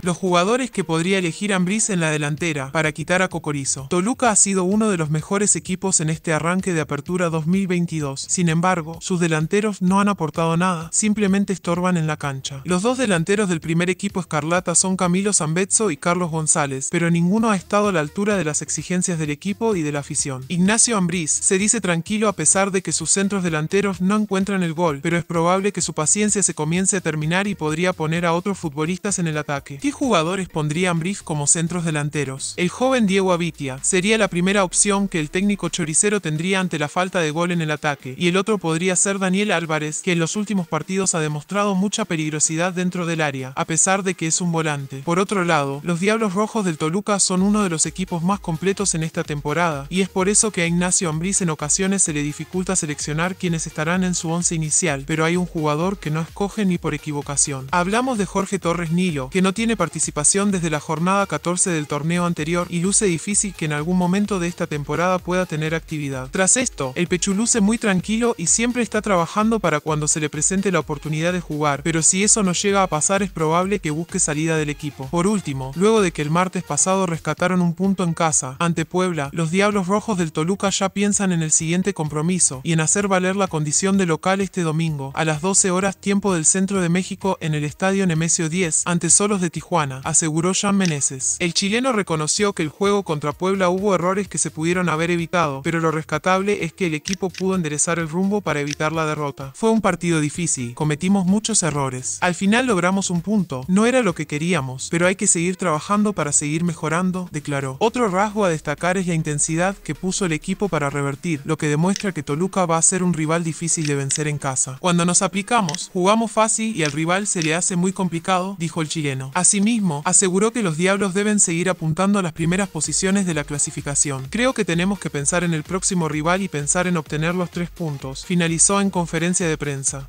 Los jugadores que podría elegir Ambriz en la delantera para quitar a Cocorizo. Toluca ha sido uno de los mejores equipos en este arranque de apertura 2022. Sin embargo, sus delanteros no han aportado nada, simplemente estorban en la cancha. Los dos delanteros del primer equipo escarlata son Camilo Zambezzo y Carlos González, pero ninguno ha estado a la altura de las exigencias del equipo y de la afición. Ignacio Ambriz se dice tranquilo a pesar de que sus centros delanteros no encuentran el gol, pero es probable que su paciencia se comience a terminar y podría poner a otros futbolistas en el ataque. ¿Qué jugadores pondría Ambriz como centros delanteros? El joven Diego Abitia sería la primera opción que el técnico choricero tendría ante la falta de gol en el ataque, y el otro podría ser Daniel Álvarez, que en los últimos partidos ha demostrado mucha peligrosidad dentro del área, a pesar de que es un volante. Por otro lado, los Diablos Rojos del Toluca son uno de los equipos más completos en esta temporada, y es por eso que a Ignacio Ambriz en ocasiones se le dificulta seleccionar quienes estarán en su once inicial, pero hay un jugador que no escoge ni por equivocación. Hablamos de Jorge Torres Nilo, que no tiene participación desde la jornada 14 del torneo anterior y luce difícil que en algún momento de esta temporada pueda tener actividad. Tras esto, el Pechu luce muy tranquilo y siempre está trabajando para cuando se le presente la oportunidad de jugar, pero si eso no llega a pasar es probable que busque salida del equipo. Por último, luego de que el martes pasado rescataron un punto en casa, ante Puebla, los Diablos Rojos del Toluca ya piensan en el siguiente compromiso y en hacer valer la condición de local este domingo, a las 12 horas tiempo del centro de México en el estadio Nemesio 10, ante Solos de Tijuana, aseguró Jean Meneses. El chileno reconoció que el juego contra Puebla hubo errores que se pudieron haber evitado, pero lo rescatable es que el equipo pudo enderezar el rumbo para evitar la derrota. Fue un partido difícil, cometimos muchos errores. Al final logramos un punto, no era lo que queríamos, pero hay que seguir trabajando para seguir mejorando, declaró. Otro rasgo a destacar es la intensidad que puso el equipo para revertir, lo que demuestra que Toluca va a ser un rival difícil de vencer en casa. Cuando nos aplicamos, jugamos fácil y al rival se le hace muy complicado, dijo el chileno. Asimismo, aseguró que los diablos deben seguir apuntando a las primeras posiciones de la clasificación. Creo que tenemos que pensar en el próximo rival y pensar en obtener los tres puntos, finalizó en conferencia de prensa.